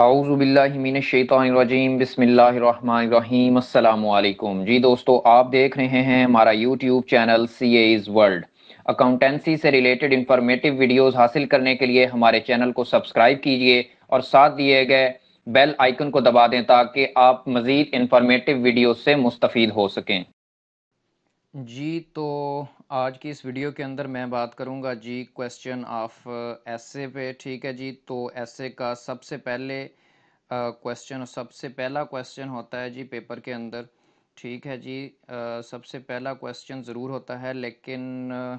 आउज़बिल्लिमिनशैतरजीम बसमिल्लाम जी दोस्तों आप देख रहे हैं हमारा YouTube channel C as world accountancy से रिलेटेड इंफॉर्मेटिव वीडियोज़ हासिल करने के लिए हमारे चैनल को सब्सक्राइब कीजिए और साथ दिए गए बेल आइकन को दबा दें ताकि आप मज़ीद इंफॉर्मेटिव वीडियो से मुस्तफ़ हो सकें जी तो आज की इस वीडियो के अंदर मैं बात करूंगा जी क्वेश्चन ऑफ एसे पे ठीक है जी तो एसे का सबसे पहले क्वेश्चन uh, सबसे पहला क्वेश्चन होता है जी पेपर के अंदर ठीक है जी uh, सबसे पहला क्वेश्चन ज़रूर होता है लेकिन uh,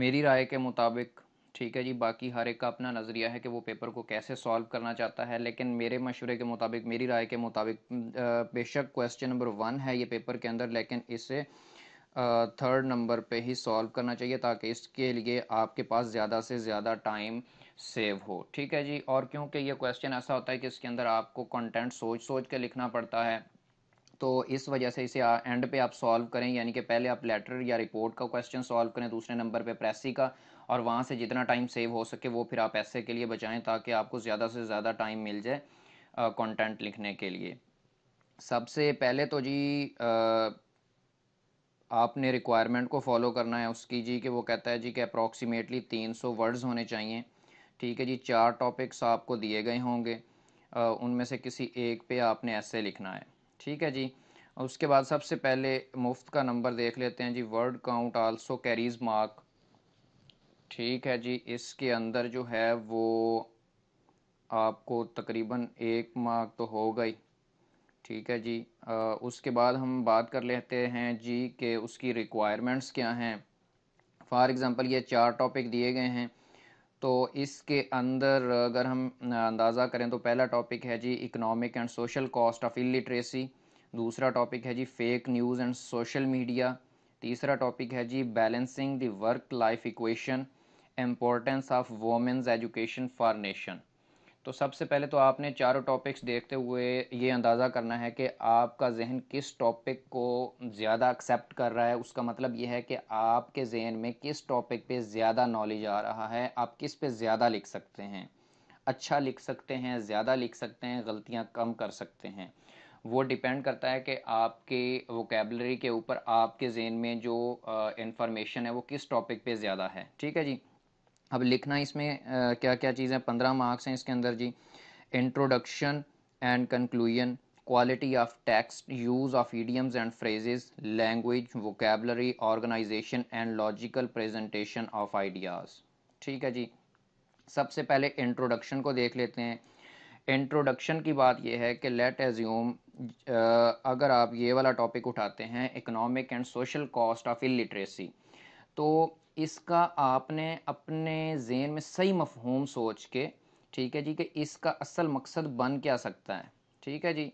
मेरी राय के मुताबिक ठीक है जी बाकी हर एक का अपना नज़रिया है कि वो पेपर को कैसे सॉल्व करना चाहता है लेकिन मेरे मशवरे के मुताबिक मेरी राय के मुताबिक uh, बेशक क्वेश्चन नंबर वन है ये पेपर के अंदर लेकिन इसे थर्ड नंबर पे ही सॉल्व करना चाहिए ताकि इसके लिए आपके पास ज़्यादा से ज़्यादा टाइम सेव हो ठीक है जी और क्योंकि ये क्वेश्चन ऐसा होता है कि इसके अंदर आपको कंटेंट सोच सोच के लिखना पड़ता है तो इस वजह से इसे एंड पे आप सॉल्व करें यानी कि पहले आप लेटर या रिपोर्ट का क्वेश्चन सॉल्व करें दूसरे नंबर पे प्रेसी का और वहाँ से जितना टाइम सेव हो सके वो फिर आप ऐसे के लिए बचाएं ताकि आपको ज़्यादा से ज़्यादा टाइम मिल जाए कंटेंट लिखने के लिए सबसे पहले तो जी आ, आपने रिक्वायरमेंट को फॉलो करना है उसकी जी कि वो कहता है जी कि अप्रॉक्सीमेटली तीन सौ वर्ड्स होने चाहिए ठीक है जी चार टॉपिक्स आपको दिए गए होंगे उनमें से किसी एक पे आपने ऐसे लिखना है ठीक है जी उसके बाद सबसे पहले मुफ्त का नंबर देख लेते हैं जी word count also carries mark ठीक है जी इसके अंदर जो है वो आपको तकरीबन एक मार्क तो हो गई ठीक है जी आ, उसके बाद हम बात कर लेते हैं जी के उसकी रिक्वायरमेंट्स क्या हैं फॉर एग्ज़ाम्पल ये चार टॉपिक दिए गए हैं तो इसके अंदर अगर हम अंदाज़ा करें तो पहला टॉपिक है जी economic and social cost of illiteracy दूसरा टॉपिक है जी fake news and social media तीसरा टॉपिक है जी balancing the work life equation importance of women's education for nation तो सबसे पहले तो आपने चारों टॉपिक्स देखते हुए ये अंदाज़ा करना है कि आपका जहन किस टॉपिक को ज़्यादा एक्सेप्ट कर रहा है उसका मतलब यह है कि आपके जहन में किस टॉपिक पे ज़्यादा नॉलेज आ रहा है आप किस पे ज़्यादा लिख सकते हैं अच्छा लिख सकते हैं ज़्यादा लिख सकते हैं गलतियाँ कम कर सकते हैं वो डिपेंड करता है कि आपके वोकेबलरी के ऊपर आपके जहन में जो इंफॉर्मेशन है वो किस टॉपिक पर ज़्यादा है ठीक है जी अब लिखना इसमें क्या क्या चीज़ें पंद्रह मार्क्स हैं इसके अंदर जी introduction and conclusion quality of text use of idioms and phrases language vocabulary organisation and logical presentation of ideas ठीक है जी सबसे पहले इंट्रोडक्शन को देख लेते हैं इंट्रोडक्शन की बात यह है कि लेट एज्यूम अगर आप ये वाला टॉपिक उठाते हैं economic and social cost of illiteracy तो इसका आपने अपने जेन में सही मफहूम सोच के ठीक है जी कि इसका असल मकसद बन क्या सकता है ठीक है जी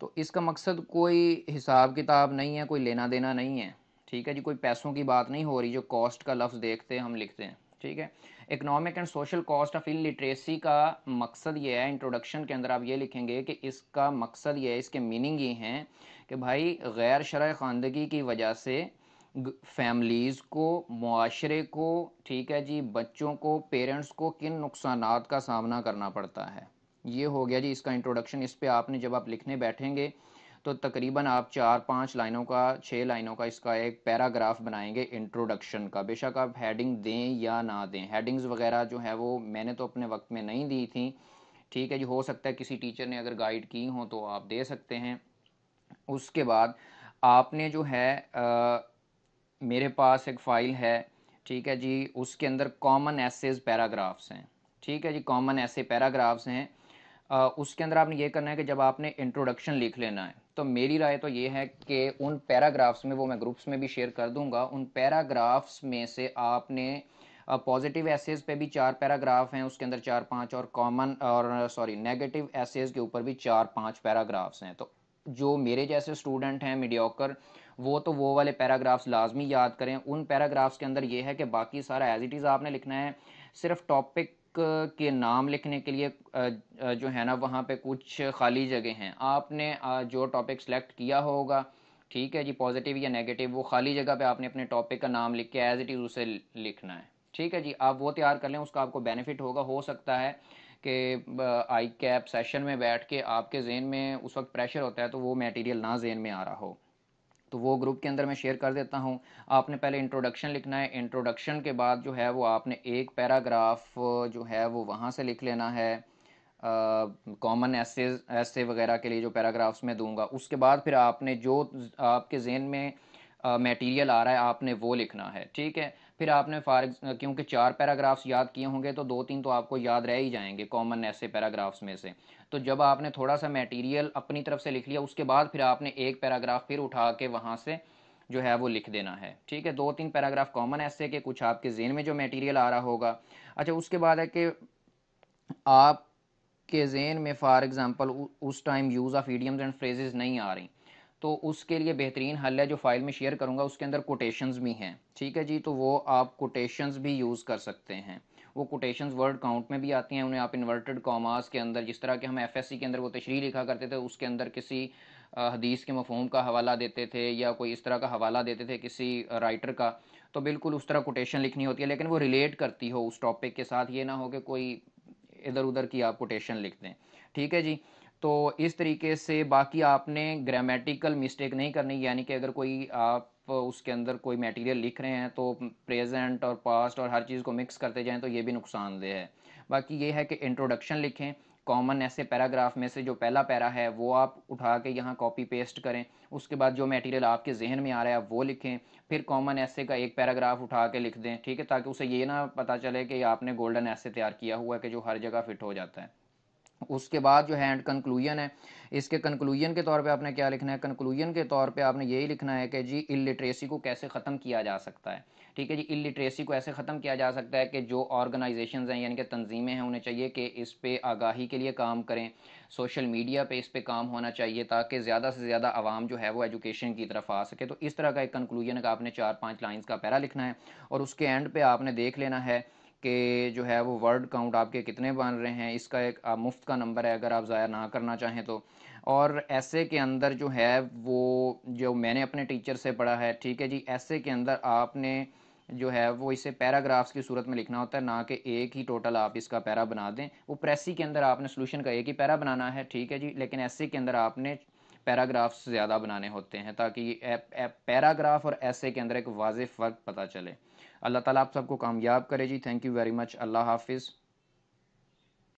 तो इसका मकसद कोई हिसाब किताब नहीं है कोई लेना देना नहीं है ठीक है जी कोई पैसों की बात नहीं हो रही जो कॉस्ट का लफ्ज़ देखते हैं हम लिखते हैं ठीक है economic and social cost of illiteracy का मकसद ये है इंट्रोडक्शन के अंदर आप ये लिखेंगे कि इसका मकसद ये है इसके मीनिंग ये हैं कि भाई गैर शरा खानदगी की वजह से फैमिलीज़ को माशरे को ठीक है जी बच्चों को पेरेंट्स को किन नुकसान का सामना करना पड़ता है ये हो गया जी इसका इंट्रोडक्शन इस पर आपने जब आप लिखने बैठेंगे तो तकरीबन आप चार पाँच लाइनों का छः लाइनों का इसका एक पैराग्राफ बनाएंगे इंट्रोडक्शन का बेशक आप हेडिंग दें या ना दें हेडिंग्स वगैरह जो है वो मैंने तो अपने वक्त में नहीं दी थी ठीक है जी हो सकता है किसी टीचर ने अगर गाइड की हो तो आप दे सकते हैं उसके बाद आपने जो है आ, मेरे पास एक फ़ाइल है ठीक है जी उसके अंदर कॉमन एसेज पैराग्राफ्स हैं ठीक है जी कॉमन ऐसे पैराग्राफ्स हैं आ, उसके अंदर आपने ये करना है कि जब आपने इंट्रोडक्शन लिख लेना है तो मेरी राय तो ये है कि उन पैराग्राफ्स में वो मैं ग्रुप्स में भी शेयर कर दूंगा उन पैराग्राफ्स में से आपने पॉजिटिव एसेज पे भी चार पैराग्राफ हैं उसके अंदर चार पांच और कॉमन और सॉरी नेगेटिव एसेज के ऊपर भी चार पांच पैराग्राफ्स हैं तो जो मेरे जैसे स्टूडेंट हैं मीडियोकर वो तो वो वाले पैराग्राफ्स लाजमी याद करें उन पैराग्राफ्स के अंदर ये है कि बाकी सारा एज इट इज़ आपने लिखना है सिर्फ टॉपिक के नाम लिखने के लिए जो है ना वहाँ पे कुछ खाली जगह हैं आपने जो टॉपिक सेलेक्ट किया होगा ठीक है जी पॉजिटिव या नेगेटिव वो खाली जगह पे आपने अपने टॉपिक का नाम लिख के एज इट इज़ उसे लिखना है ठीक है जी आप वो तैयार कर लें उसका आपको बेनिफिट होगा हो सकता है के आई कैप सेशन में बैठ के आपके जेन में उस वक्त प्रेशर होता है तो वो मटेरियल ना जेन में आ रहा हो तो वो ग्रुप के अंदर मैं शेयर कर देता हूँ आपने पहले इंट्रोडक्शन लिखना है इंट्रोडक्शन के बाद जो है वो आपने एक पैराग्राफ जो है वो वहाँ से लिख लेना है कॉमन एसेज ऐसे वगैरह के लिए जो पैराग्राफ्स में दूंगा उसके बाद फिर आपने जो आपके जेन में मटेरियल आ रहा है आपने वो लिखना है ठीक है फिर आपने फार क्योंकि चार पैराग्राफ्स याद किए होंगे तो दो तीन तो आपको याद रह ही जाएंगे कॉमन ऐसे पैराग्राफ्स में से तो जब आपने थोड़ा सा मटेरियल अपनी तरफ से लिख लिया उसके बाद फिर आपने एक पैराग्राफ फिर उठा के वहाँ से जो है वो लिख देना है ठीक है दो तीन पैराग्राफ कॉमन ऐसे के कुछ आपके जेन में जो मेटीरियल आ रहा होगा अच्छा उसके बाद है कि आप के जेन में फॉर एग्ज़ाम्पल उस time use of idioms and phrases नहीं आ रही तो उसके लिए बेहतरीन हल है जो फाइल में शेयर करूँगा उसके अंदर कोटेशंस भी हैं ठीक है जी तो वो आप कोटेशंस भी यूज़ कर सकते हैं वो कोटेशन वर्ड काउंट में भी आती हैं उन्हें आप इन्वर्टेड कॉमास के अंदर जिस तरह के हम एफ के अंदर वो तशरी लिखा करते थे उसके अंदर किसी हदीस के मफहम का हवाला देते थे या कोई इस तरह का हवाला देते थे किसी राइटर का तो बिल्कुल उस तरह कोटेशन लिखनी होती है लेकिन वो रिलेट करती हो उस टॉपिक के साथ ये ना हो कि कोई इधर उधर की आप कोटेशन लिख दें ठीक है जी तो इस तरीके से बाकी आपने ग्रामेटिकल मिस्टेक नहीं करनी यानी कि अगर कोई आप उसके अंदर कोई मटेरियल लिख रहे हैं तो प्रेजेंट और पास्ट और हर चीज़ को मिक्स करते जाएं तो ये भी नुकसानदेह है बाकी ये है कि इंट्रोडक्शन लिखें कॉमन ऐसे पैराग्राफ में से जो पहला पैरा है वो आप उठा के यहाँ कॉपी पेस्ट करें उसके बाद जो मटेरियल आपके जहन में आ रहा है वो लिखें फिर कॉमन ऐसे का एक पैराग्राफ उठा के लिख दें ठीक है ताकि उसे ये ना पता चले कि आपने गोल्डन ऐसे तैयार किया हुआ है कि जो हर जगह फिट हो जाता है उसके बाद जो है एंड कंक्लूजन है इसके कंक्लूजन के तौर पे आपने क्या लिखना है कंक्लूजन के तौर पे आपने यही लिखना है कि जी इलिटरेसी को कैसे ख़त्म किया जा सकता है ठीक है जी इलिटरेसी को ऐसे ख़त्म किया जा सकता है कि जो ऑर्गेनाइजेशंस हैं यानी कि तंजीमें हैं उन्हें चाहिए कि इस पर आगाही के लिए काम करें सोशल मीडिया पर इस पर काम होना चाहिए ताकि ज़्यादा से ज़्यादा आवाम जो है वो एजुकेशन की तरफ आ सके तो इस तरह का एक कंक्लूजन का आपने चार पाँच लाइन्स का पैरा लिखना है और उसके एंड पे आपने देख लेना है कि जो है वो वर्ड काउंट आपके कितने बन रहे हैं इसका एक मुफ्त का नंबर है अगर आप ज़ाया ना करना चाहें तो और ऐसे के अंदर जो है वो जो मैंने अपने टीचर से पढ़ा है ठीक है जी ऐसे के अंदर आपने जो है वो इसे पैराग्राफ्स की सूरत में लिखना होता है ना कि एक ही टोटल आप इसका पैरा बना दें वो प्रेसी के अंदर आपने सोल्यूशन का एक ही पैरा बनाना है ठीक है जी लेकिन ऐसे के अंदर आपने पैराग्राफ्स ज़्यादा बनाने होते हैं ताकि पैराग्राफ और ऐसे के अंदर एक वाज फ़र्क पता चले अल्लाह ताला आप सबको कामयाब करे जी थैंक यू वेरी मच अल्लाह हाफिज़